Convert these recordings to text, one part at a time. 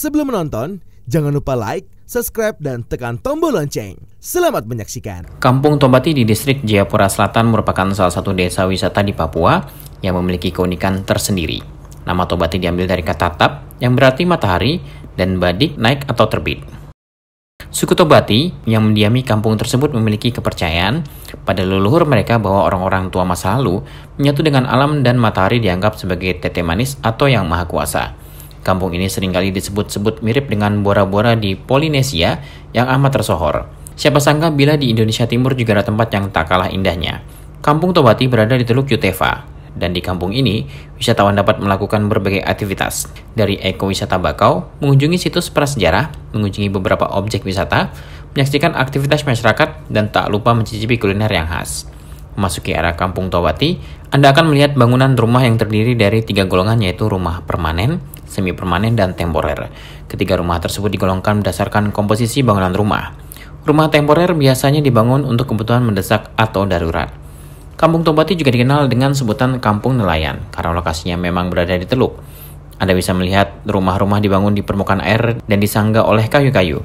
Sebelum menonton, jangan lupa like, subscribe, dan tekan tombol lonceng. Selamat menyaksikan. Kampung Tombati di distrik Jayapura Selatan merupakan salah satu desa wisata di Papua yang memiliki keunikan tersendiri. Nama Tombati diambil dari kata tap yang berarti matahari dan badik naik atau terbit. Suku Tobati yang mendiami kampung tersebut memiliki kepercayaan pada leluhur mereka bahwa orang-orang tua masa lalu menyatu dengan alam dan matahari dianggap sebagai tete manis atau yang maha kuasa. Kampung ini seringkali disebut-sebut mirip dengan Bora-Bora di Polinesia yang amat tersohor. Siapa sangka bila di Indonesia Timur juga ada tempat yang tak kalah indahnya. Kampung Tobati berada di Teluk Yutefa, dan di kampung ini, wisatawan dapat melakukan berbagai aktivitas, dari ekowisata bakau, mengunjungi situs prasejarah, mengunjungi beberapa objek wisata, menyaksikan aktivitas masyarakat, dan tak lupa mencicipi kuliner yang khas. Memasuki arah kampung Tawati, Anda akan melihat bangunan rumah yang terdiri dari tiga golongan yaitu rumah permanen, semi permanen, dan temporer. Ketiga rumah tersebut digolongkan berdasarkan komposisi bangunan rumah. Rumah temporer biasanya dibangun untuk kebutuhan mendesak atau darurat. Kampung Tombati juga dikenal dengan sebutan Kampung Nelayan karena lokasinya memang berada di teluk. Anda bisa melihat rumah-rumah dibangun di permukaan air dan disangga oleh kayu-kayu.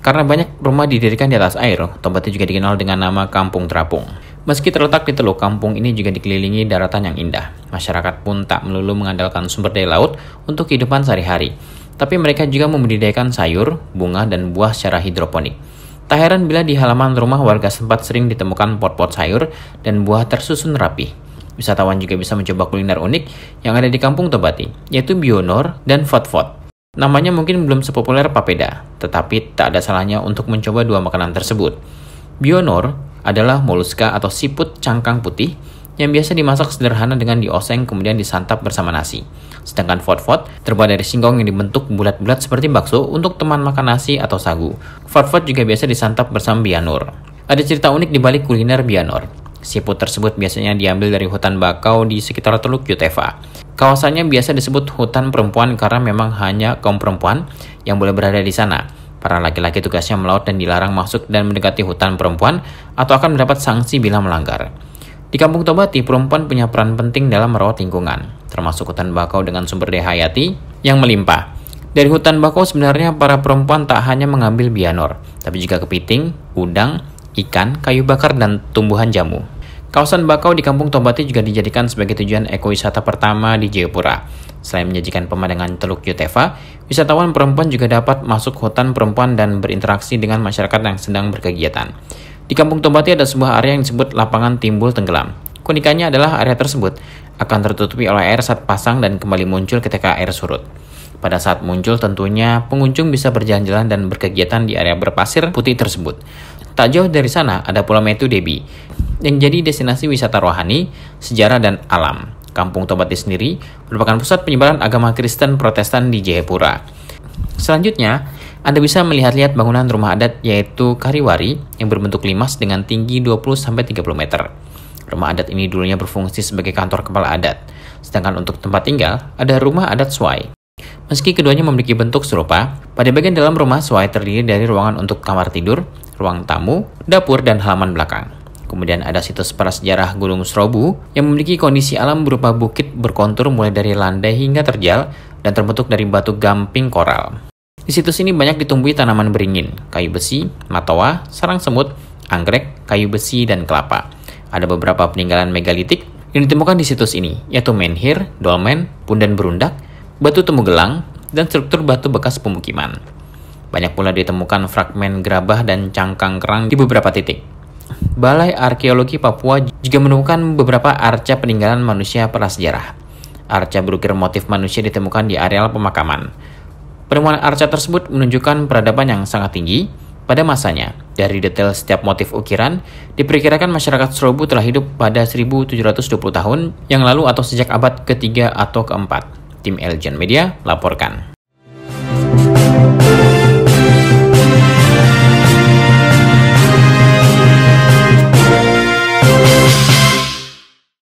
Karena banyak rumah didirikan di atas air, Tombati juga dikenal dengan nama Kampung Terapung. Meski terletak di Teluk Kampung ini juga dikelilingi daratan yang indah. Masyarakat pun tak melulu mengandalkan sumber daya laut untuk kehidupan sehari-hari. Tapi mereka juga membudidayakan sayur, bunga, dan buah secara hidroponik. Tak heran bila di halaman rumah warga sempat sering ditemukan pot-pot sayur dan buah tersusun rapi. Wisatawan juga bisa mencoba kuliner unik yang ada di kampung Tebati, yaitu Bionor dan Fotfot. Namanya mungkin belum sepopuler papeda, tetapi tak ada salahnya untuk mencoba dua makanan tersebut. Bionor adalah moluska atau siput cangkang putih yang biasa dimasak sederhana dengan dioseng kemudian disantap bersama nasi. Sedangkan fotfot terbuat dari singkong yang dibentuk bulat-bulat seperti bakso untuk teman makan nasi atau sagu. Fotfot juga biasa disantap bersama bianur. Ada cerita unik di balik kuliner bianur. Siput tersebut biasanya diambil dari hutan bakau di sekitar Teluk Yutefa. Kawasannya biasa disebut hutan perempuan karena memang hanya kaum perempuan yang boleh berada di sana. Para laki-laki tugasnya melaut dan dilarang masuk dan mendekati hutan perempuan atau akan mendapat sanksi bila melanggar. Di Kampung Tobati, perempuan punya peran penting dalam merawat lingkungan, termasuk hutan bakau dengan sumber daya hayati yang melimpah. Dari hutan bakau sebenarnya para perempuan tak hanya mengambil bianor, tapi juga kepiting, udang, ikan, kayu bakar, dan tumbuhan jamu. Kawasan bakau di Kampung Tobati juga dijadikan sebagai tujuan ekowisata pertama di Jayapura. Selain menyajikan pemandangan Teluk Yotefa, wisatawan perempuan juga dapat masuk hutan perempuan dan berinteraksi dengan masyarakat yang sedang berkegiatan. Di Kampung Tombati ada sebuah area yang disebut lapangan timbul tenggelam. Keunikannya adalah area tersebut akan tertutupi oleh air saat pasang dan kembali muncul ketika air surut. Pada saat muncul tentunya pengunjung bisa berjalan-jalan dan berkegiatan di area berpasir putih tersebut. Tak jauh dari sana ada Pulau Metu Debi yang jadi destinasi wisata rohani, sejarah, dan alam. Kampung Tobati sendiri merupakan pusat penyebaran agama Kristen Protestan di Jayapura. Selanjutnya, Anda bisa melihat-lihat bangunan rumah adat yaitu Kariwari yang berbentuk limas dengan tinggi 20-30 meter. Rumah adat ini dulunya berfungsi sebagai kantor kepala adat. Sedangkan untuk tempat tinggal, ada rumah adat Swai. Meski keduanya memiliki bentuk serupa, pada bagian dalam rumah Swai terdiri dari ruangan untuk kamar tidur, ruang tamu, dapur, dan halaman belakang. Kemudian ada situs prasejarah Gunung Srobu yang memiliki kondisi alam berupa bukit berkontur mulai dari landai hingga terjal dan terbentuk dari batu gamping koral. Di situs ini banyak ditumbuhi tanaman beringin, kayu besi, matoa, sarang semut, anggrek, kayu besi, dan kelapa. Ada beberapa peninggalan megalitik yang ditemukan di situs ini, yaitu menhir, dolmen, pundan berundak, batu temu gelang dan struktur batu bekas pemukiman. Banyak pula ditemukan fragmen gerabah dan cangkang kerang di beberapa titik. Balai Arkeologi Papua juga menemukan beberapa arca peninggalan manusia prasejarah. Arca berukir motif manusia ditemukan di areal pemakaman. Penemuan arca tersebut menunjukkan peradaban yang sangat tinggi pada masanya. Dari detail setiap motif ukiran, diperkirakan masyarakat Serobu telah hidup pada 1720 tahun yang lalu atau sejak abad ketiga atau keempat. Tim Elgen Media laporkan.